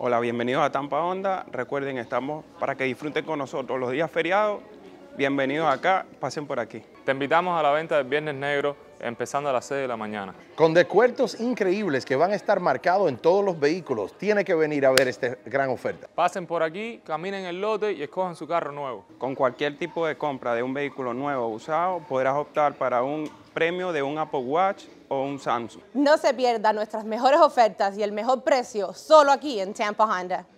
Hola, bienvenidos a Tampa Onda. Recuerden, estamos para que disfruten con nosotros los días feriados. Bienvenidos acá, pasen por aquí. Te invitamos a la venta del Viernes Negro empezando a las 6 de la mañana. Con descuentos increíbles que van a estar marcados en todos los vehículos, tiene que venir a ver esta gran oferta. Pasen por aquí, caminen el lote y escojan su carro nuevo. Con cualquier tipo de compra de un vehículo nuevo o usado, podrás optar para un premio de un Apple Watch o un Samsung. No se pierda nuestras mejores ofertas y el mejor precio solo aquí en Tampa Honda.